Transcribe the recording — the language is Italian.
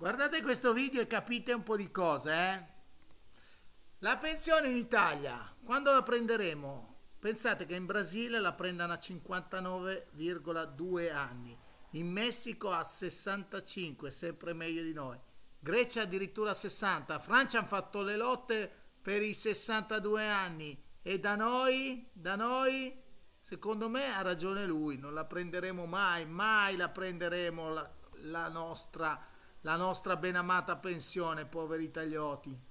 Guardate questo video e capite un po' di cose, eh? La pensione in Italia, quando la prenderemo? Pensate che in Brasile la prendano a 59,2 anni, in Messico a 65, sempre meglio di noi, Grecia addirittura a 60, Francia hanno fatto le lotte per i 62 anni e da noi, da noi, secondo me ha ragione lui, non la prenderemo mai, mai la prenderemo la, la nostra la nostra benamata pensione, poveri taglioti.